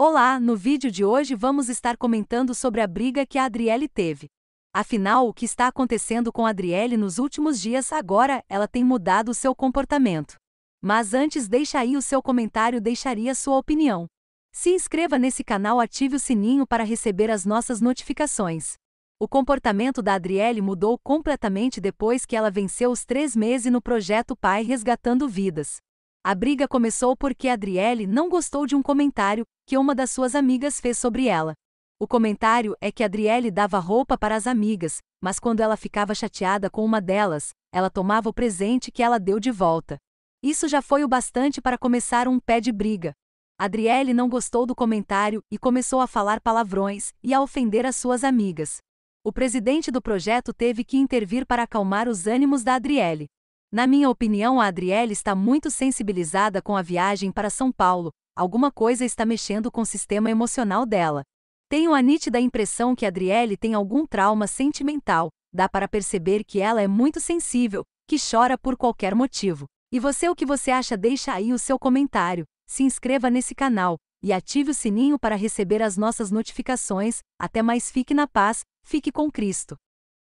Olá, no vídeo de hoje vamos estar comentando sobre a briga que a Adriele teve. Afinal, o que está acontecendo com a Adriele nos últimos dias agora, ela tem mudado o seu comportamento. Mas antes deixa aí o seu comentário deixaria sua opinião. Se inscreva nesse canal ative o sininho para receber as nossas notificações. O comportamento da Adriele mudou completamente depois que ela venceu os três meses no projeto Pai Resgatando Vidas. A briga começou porque Adriele não gostou de um comentário que uma das suas amigas fez sobre ela. O comentário é que Adriele dava roupa para as amigas, mas quando ela ficava chateada com uma delas, ela tomava o presente que ela deu de volta. Isso já foi o bastante para começar um pé de briga. Adriele não gostou do comentário e começou a falar palavrões e a ofender as suas amigas. O presidente do projeto teve que intervir para acalmar os ânimos da Adriele. Na minha opinião, a Adriele está muito sensibilizada com a viagem para São Paulo, alguma coisa está mexendo com o sistema emocional dela. Tenho a nítida impressão que a Adriele tem algum trauma sentimental, dá para perceber que ela é muito sensível, que chora por qualquer motivo. E você o que você acha? Deixa aí o seu comentário, se inscreva nesse canal e ative o sininho para receber as nossas notificações. Até mais, fique na paz, fique com Cristo.